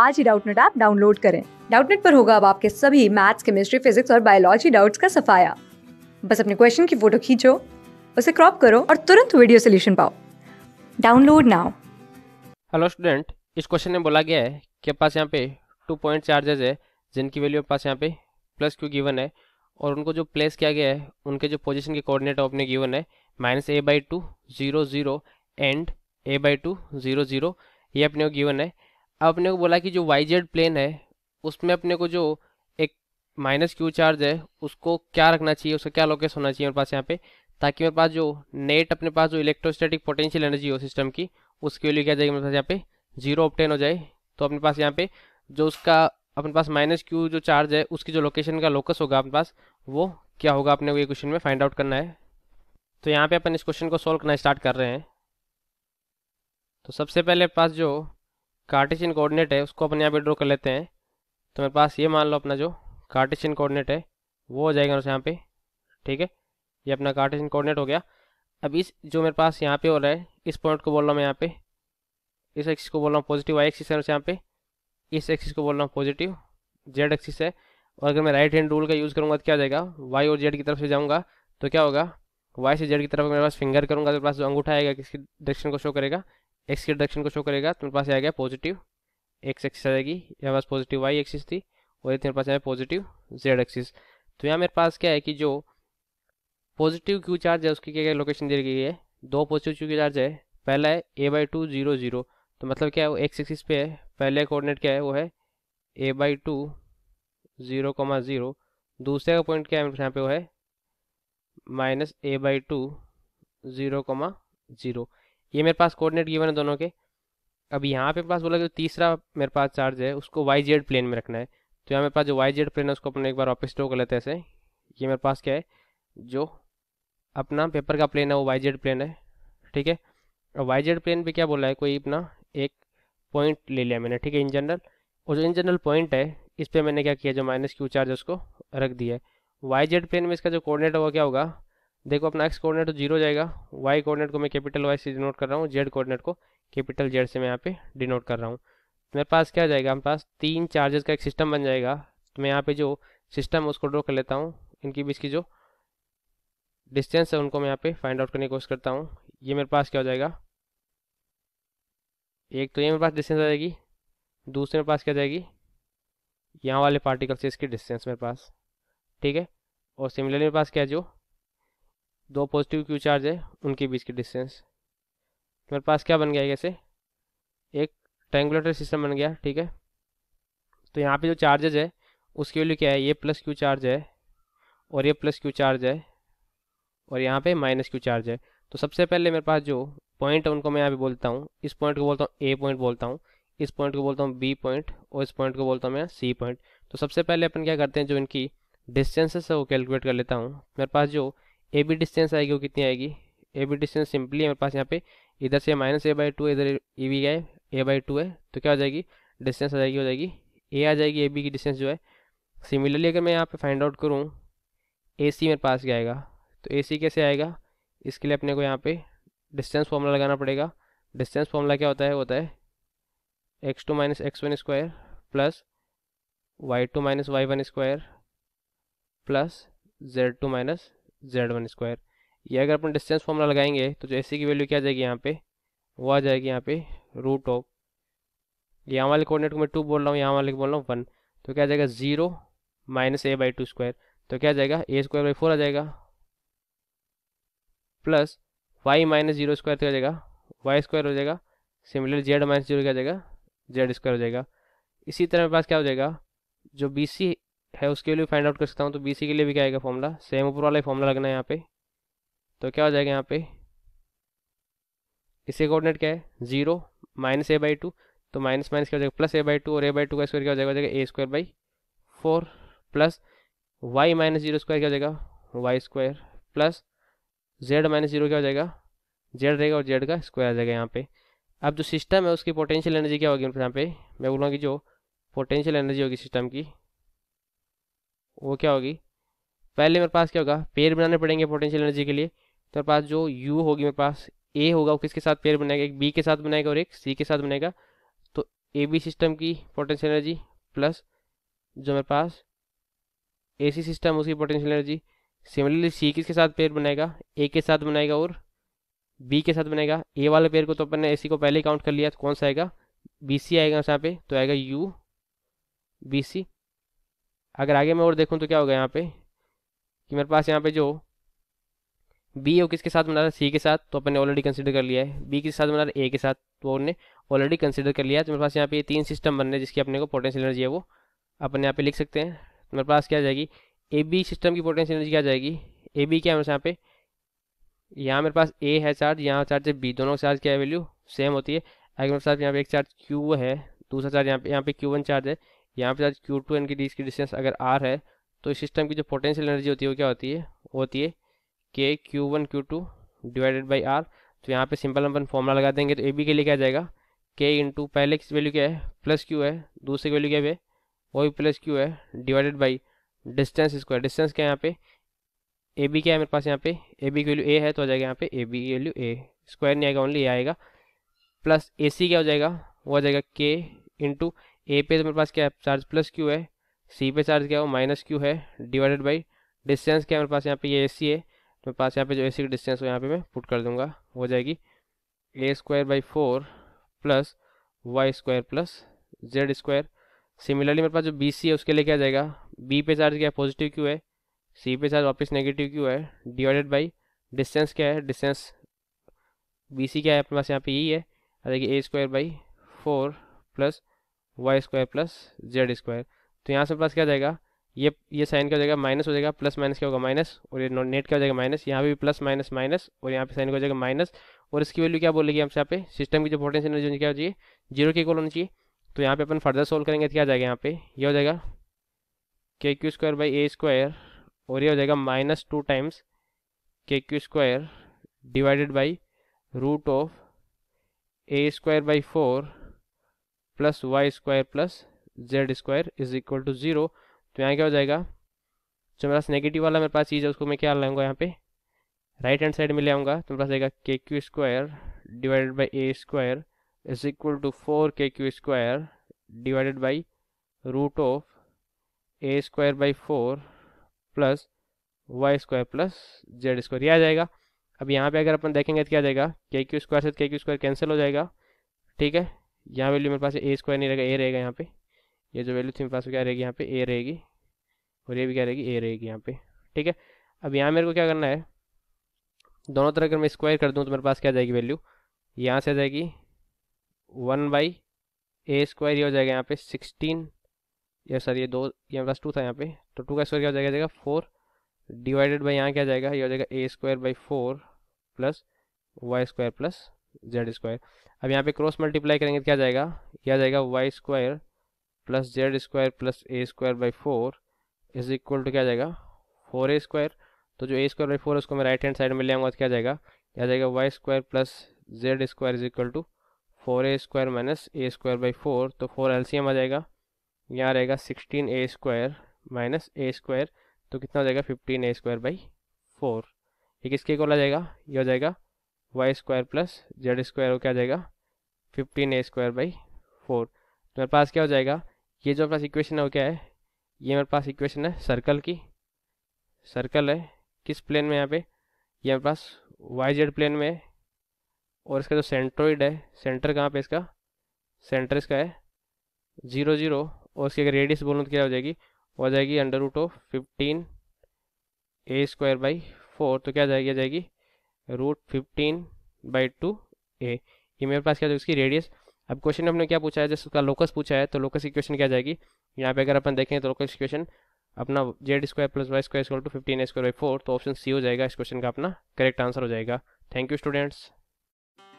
आज ही Doubtnut app download करें डाउटनेट पर होगा अब आपके सभी मैथ्स केमिस्ट्री फिजिक्स और बायोलॉजी डाउट्स का सफाया बस अपने क्वेश्चन की फोटो खींचो उसे क्रॉप करो और तुरंत वीडियो सोल्यूशन पाओ डाउनलोड नाउ हेलो स्टूडेंट इस क्वेश्चन में बोला गया है कि पास यहाँ पे टू पॉइंट चार्जेज है जिनकी वैल्यू पास यहाँ पे प्लस क्यू गिवन है और उनको जो प्लेस किया गया है उनके जो पोजीशन के कोऑर्डिनेट अपने गिवन है minus A by two zero zero and A by two zero zero ये अपने गिवन है अब अपने को बोला कि जो वाई जेड प्लेन है उसमें अपने को जो एक माइनस क्यू चार्ज है उसको क्या रखना चाहिए उसका क्या लोकेस होना चाहिए मेरे पास यहाँ पे ताकि मेरे पास जो नेट अपने पास जो इलेक्ट्रोस्टैटिक पोटेंशियल एनर्जी हो सिस्टम की उसके लिए क्या जाएगी मेरे पास यहाँ पे जीरो ऑप्टेन हो जाए तो अपने पास यहाँ पे जो उसका अपने पास माइनस क्यू जो चार्ज है उसकी जो लोकेशन का लोकस होगा अपने पास वो क्या होगा अपने को ये क्वेश्चन में फाइंड आउट करना है तो यहाँ पे अपन इस क्वेश्चन को सॉल्व करना स्टार्ट कर रहे हैं तो सबसे पहले पास जो कार्टिशियन कोऑर्डिनेट है उसको अपन यहाँ पे ड्रॉ कर लेते हैं तो मेरे पास ये मान लो अपना जो कार्टिशियन कोऑर्डिनेट है वो हो जाएगा यहाँ पे ठीक है ये अपना कार्टिशियन कोऑर्डिनेट हो गया अब इस जो मेरे पास यहाँ पे हो रहा है इस पॉइंट को बोल रहा हूँ मैं यहाँ पे इस एक्सिस को बोल रहा हूँ पॉजिटिव वाई एक्सिस है यहाँ पे इस एक्सिस को बोल रहा हूँ पॉजिटिव जेड एक्सिस है और अगर मैं राइट हैंड रूल का यूज़ करूँगा तो क्या जाएगा वाई और जेड की तरफ से जाऊँगा तो क्या होगा वाई से जेड की तरफ मेरे पास फिंगर करूँगा तो मेरे पास जो अंगूठा आएगा किसकी डायरेक्शन को शो करेगा एक्स के डायरेक्शन को शो करेगा तुम्हारे पास आ गया पॉजिटिव एक्स एक्सिस आ जाएगी यहाँ पास पॉजिटिव वाई एक्सिस थी और ये तुम्हारे पास आया पॉजिटिव जेड एक्सिस तो यहाँ मेरे पास क्या है कि जो पॉजिटिव क्यू चार्ज है उसकी क्या क्या लोकेशन दी गई है दो पॉजिटिव क्यू चार्ज है पहला है A by two zero zero तो मतलब क्या है वो एक्स एक्सिस पे है पहले कोऑर्डिनेट क्या है वो है A by two zero comma zero दूसरे का पॉइंट क्या है यहाँ पे वो है minus A by two zero comma zero ये मेरे पास कोऑर्डिनेट गिवन है दोनों के अब यहाँ पे पास बोला कि तीसरा मेरे पास चार्ज है उसको वाई जेड प्लेन में रखना है तो यहाँ मेरे पास जो वाई जेड प्लेन है उसको अपने एक बार वापस ड्रो कर लेते हैं ऐसे ये मेरे पास क्या है जो अपना पेपर का प्लेन है वो वाई जेड प्लेन है ठीक है और वाई जेड प्लेन पे क्या बोला है कोई अपना एक पॉइंट ले लिया मैंने ठीक है इन जनरल और जो इन जनरल पॉइंट है इस पर मैंने क्या किया जो माइनस क्यू चार्ज उसको रख दिया है वाई जेड प्लेन में इसका जो कोऑर्डिनेट होगा क्या होगा देखो अपना एक्स कोऑर्डिनेट तो जीरो जाएगा वाई कोऑर्डिनेट को मैं कैपिटल वाई से डिनोट कर रहा हूँ जेड कोऑर्डिनेट को कैपिटल जेड से मैं यहाँ पे डिनोट कर रहा हूँ तो मेरे पास क्या जाएगा हमारे पास तीन चार्जेस का एक सिस्टम बन जाएगा तो मैं यहाँ पे जो सिस्टम है उसको ड्रॉ कर लेता हूँ इनकी बीच की जो डिस्टेंस है उनको मैं यहाँ पे फाइंड आउट करने की कोशिश करता हूँ ये मेरे पास क्या हो जाएगा एक तो ये मेरे पास डिस्टेंस आ जाएगी दूसरे मेरे पास क्या जाएगी यहाँ वाले पार्टिकल से इसकी डिस्टेंस मेरे पास ठीक है और सिमिलरली मेरे पास क्या है जो दो पॉजिटिव क्यू चार्ज है उनके बीच की डिस्टेंस मेरे पास क्या बन गया कैसे एक ट्रेंगुलेटर सिस्टम बन गया ठीक है तो यहाँ पे जो चार्जेज है उसके लिए क्या है ये प्लस क्यू चार्ज है और ये प्लस क्यू चार्ज है और यहाँ पे माइनस क्यू चार्ज है तो सबसे पहले मेरे पास जो पॉइंट है उनको मैं यहाँ पे बोलता हूँ इस पॉइंट को बोलता हूँ ए पॉइंट बोलता हूँ इस पॉइंट को बोलता हूँ बी पॉइंट और इस पॉइंट को बोलता हूँ मैं सी पॉइंट तो सबसे पहले अपन क्या करते हैं जो इनकी डिस्टेंसेस है वो कैलकुलेट कर लेता हूँ मेरे पास जो ए बी डिस्टेंस आएगी वो कितनी आएगी ए बी डिस्टेंस सिंपली हमारे पास यहाँ पे इधर से माइनस ए बाई टू इधर ए बी गए ए बाई टू है तो क्या हो जाएगी डिस्टेंस आ जाएगी हो जाएगी ए आ जाएगी ए बी की डिस्टेंस जो है सिमिलरली अगर मैं यहाँ पे फाइंड आउट करूँ ए सी मेरे पास आएगा तो ए सी कैसे आएगा इसके लिए अपने को यहाँ पे डिस्टेंस फॉर्मूला लगाना पड़ेगा डिस्टेंस फॉर्मूला क्या होता है होता है X two minus X one square plus Y two minus Y one square plus Z two minus Z one square ये अगर अपन डिस्टेंस फॉर्मूला लगाएंगे तो जो सी की वैल्यू क्या जाएगी यहाँ पे वो आ जाएगी यहाँ पे रूट ऑफ यहाँ वाले कोऑर्डिनेट को मैं टू बोल रहा हूँ यहाँ वाले को बोल रहा हूँ वन तो क्या जाएगा zero minus A by two square तो क्या जाएगा ए स्क्वायर बाई फोर आ जाएगा plus Y minus zero square क्या जाएगा वाई स्क्वायर हो जाएगा सिमिलर जेड माइनस जीरो क्या जाएगा जेड स्क्वायर हो जाएगा इसी तरह मेरे पास क्या हो जाएगा जो बी सी है उसके लिए फाइंड आउट कर सकता हूँ तो बी के लिए भी क्या आएगा फॉर्मूला सेम ऊपर वाला ही फॉर्मूला लगना है यहाँ पे तो क्या हो जाएगा यहाँ पे इसके कोऑर्डिनेट क्या है zero minus A by two तो माइनस माइनस क्या हो जाएगा प्लस ए बाई टू और ए बाई टू का स्क्वायर क्या हो जाएगा हो जाएगा A square by four plus Y minus zero square क्या हो जाएगा Y square plus Z minus zero क्या हो जाएगा जेड रहेगा और जेड का स्क्वायर आ जाएगा यहाँ पे अब जो सिस्टम है उसकी पोटेंशियल एनर्जी क्या होगी यहाँ पे मैं बोलूँगा कि जो पोटेंशियल एनर्जी होगी सिस्टम की वो क्या होगी पहले मेरे पास क्या होगा पेड़ बनाने पड़ेंगे पोटेंशियल एनर्जी के लिए तो मेरे पास जो यू होगी मेरे पास ए होगा वो किसके साथ पेड़ बनाएगा एक बी के साथ बनाएगा और एक सी के साथ बनाएगा तो ए बी सिस्टम की पोटेंशियल एनर्जी प्लस जो मेरे पास ए सी सिस्टम उसकी पोटेंशियल एनर्जी सिमिलरली सी किसके साथ पेड़ बनाएगा ए के साथ बनाएगा और बी के साथ बनाएगा ए वाले पेड़ को तो अपन ने ए सी को पहले काउंट कर लिया तो कौन सा आएगा बी सी आएगा यहाँ पे तो आएगा यू बी सी अगर आगे मैं और देखूँ तो क्या होगा यहाँ पे कि मेरे पास यहाँ पे जो बी है वो किसके साथ बना रहा है सी के साथ तो अपन ने ऑलरेडी कंसिडर कर लिया है बी के साथ बना रहा है ए के साथ तो उन्होंने ऑलरेडी कंसिडर कर लिया है तो मेरे पास यहाँ पे ये तीन सिस्टम बन रहे हैं जिसकी अपने को पोटेंशियल एनर्जी है वो अपन यहाँ पे लिख सकते हैं तो मेरे पास क्या जाएगी ए बी सिस्टम की पोटेंशियल एनर्जी क्या जाएगी ए बी क्या है मेरे यहाँ पे यहाँ मेरे पास ए है चार्ज यहाँ चार्ज है बी दोनों चार्ज क्या है वैल्यू सेम होती है अगर मेरे पास यहाँ पे एक चार्ज क्यू है दूसरा चार्ज यहाँ पे यहाँ पे क्यू वन चार्ज है यहाँ पे चार्ज क्यू टू एन की डी की डिस्टेंस अगर आर है तो इस सिस्टम की जो पोटेंशियल एनर्जी होती है वो क्या होती है होती है K Q one Q two divided by R तो यहाँ पे सिंपल अपन फॉर्मूला लगा देंगे तो ए बी के लिए क्या जाएगा के इंटू पहले की वैल्यू क्या है प्लस क्यू है दूसरे की वैल्यू क्या है वो भी प्लस क्यू है divided by distance square distance क्या है यहाँ पे ए बी क्या है मेरे पास यहाँ पे ए बी की वैल्यू ए है तो आ जाएगा यहाँ पे ए बी की वैल्यू ए स्क्वायर नहीं आएगा ओनली ए आएगा प्लस ए सी क्या हो जाएगा वो आ जाएगा के इंटू ए पे तो मेरे पास क्या है चार्ज प्लस क्यू है सी पे चार्ज क्या वो माइनस क्यू है डिवाइडेड बाई डिस्टेंस क्या है मेरे पास यहाँ पे ये ए सी है तो मेरे पास यहाँ पे जो ए सी की डिस्टेंस हो यहाँ पे मैं पुट कर दूंगा हो जाएगी A square by four plus Y square plus Z square similarly मेरे पास जो बी सी है उसके लिए क्या जाएगा बी पे चार्ज क्या है पॉजिटिव क्यू है सी पे चार्ज वापस नेगेटिव क्यू है डिवाइडेड बाई डिस्टेंस क्या है डिस्टेंस बी सी क्या है अपने पास यहाँ पे यही है देखिए A square by four plus Y square plus Z square तो यहाँ से प्लस क्या जाएगा ये ये साइन क्या हो जाएगा माइनस हो जाएगा प्लस माइनस क्या होगा माइनस और ये नेट क्या हो जाएगा माइनस यहाँ भी प्लस माइनस माइनस और यहाँ पे साइन हो जाएगा माइनस और इसकी वैल्यू क्या बोलेगी हमसे यहाँ पे सिस्टम की जो पोटेंशियल एनर्जी क्या हो चाहिए जीरो के इक्वल होनी चाहिए तो यहाँ पे अपन फर्दर सोल्व करेंगे तो क्या जाएगा यहाँ पे ये हो जाएगा K Q square by A square और ये हो जाएगा minus two times K Q square divided by root of A square by four plus Y square plus Z square is equal to zero तो यहाँ क्या हो जाएगा जो मेरा नेगेटिव वाला मेरे पास चीज़ है उसको मैं क्या लाऊंगा यहाँ पे राइट हैंड साइड में ले आऊँगा तो मेरे पास आएगा K Q square divided by A square is equal to four K Q square divided by root of A square by four plus Y square plus Z square ये आ जाएगा अब यहाँ पे अगर अपन देखेंगे तो क्या आ जाएगा के क्यू स्क्वायर से के क्यू स्क्वायर कैंसिल हो जाएगा ठीक है यहाँ वैल्यू मेरे पास ए स्क्वायर नहीं रहेगा ए रहेगा यहाँ पे ये जो वैल्यू थी मेरे पास क्या रहेगी यहाँ पे ए रहेगी और ये भी क्या रहेगी ए रहेगी यहाँ पे ठीक है अब यहाँ मेरे को क्या करना है दोनों तरह अगर मैं स्क्वायर कर दूँ तो मेरे पास क्या जाएगी वैल्यू यहाँ से आ जाएगी वन बाई ए स्क्वायर ये हो जाएगा यहाँ पे सिक्सटीन ये सर ये दो ये प्लस पास टू था यहाँ पे तो टू का स्क्वायर क्या हो जाएगा जाएगा फोर डिवाइडेड बाई यहाँ क्या जाएगा ये हो जाएगा A square by four plus Y square plus Z square अब यहाँ पे क्रॉस मल्टीप्लाई करेंगे तो क्या जाएगा यह जाएगा Y square plus Z square plus A square by four is equal to क्या जाएगा फोर ए स्क्वायर तो जो ए स्क्वायर बाई फोर है उसको मैं राइट हैंड साइड में ले आऊँगा तो क्या जाएगा यह जाएगा Y square plus Z square is equal to four A square minus A square by four तो फोर एम आ जाएगा यहाँ रहेगा sixteen A square minus A square तो कितना हो जाएगा fifteen A square by four ये किसके कॉल आ जाएगा यह हो जाएगा Y square plus Z square हो क्या जाएगा fifteen A square by four तो मेरे पास क्या हो जाएगा ये जो पास इक्वेशन है वो क्या है ये मेरे पास इक्वेशन है सर्कल की सर्कल है किस प्लेन में यहाँ पे ये मेरे पास वाई जेड प्लेन में है और इसका जो सेंट्रोइड है सेंटर कहाँ पे इसका सेंटर इसका है जीरो जीरो और उसकी अगर रेडियस बोलूँ तो क्या हो जाएगी वो आ जाएगी under root of fifteen A square by four तो क्या जाएगी आ जाएगी root fifteen by two A ये मेरे पास क्या उसकी तो रेडियस अब क्वेश्चन हमने क्या पूछा है जैसे उसका लोकस पूछा है तो लोकस की क्वेश्चन क्या जाएगी यहाँ पे अगर अपन देखें तो लोकस क्वेश्चन अपना Z square plus Y square equal to fifteen square by four तो ऑप्शन सी हो जाएगा इस क्वेश्चन का अपना करेक्ट आंसर हो जाएगा thank you students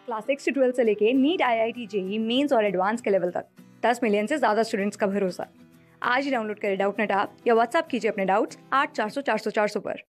class six से ट्वेल्थ से लेके NEET I I T JEE mains और एडवांस के लेवल तक दस मिलियन से ज़्यादा स्टूडेंट्स का भरोसा आज ही डाउनलोड करें डाउट नेट आप या व्हाट्सअप कीजिए अपने डाउट्स आठ चार सौ चार सौ चार सौ पर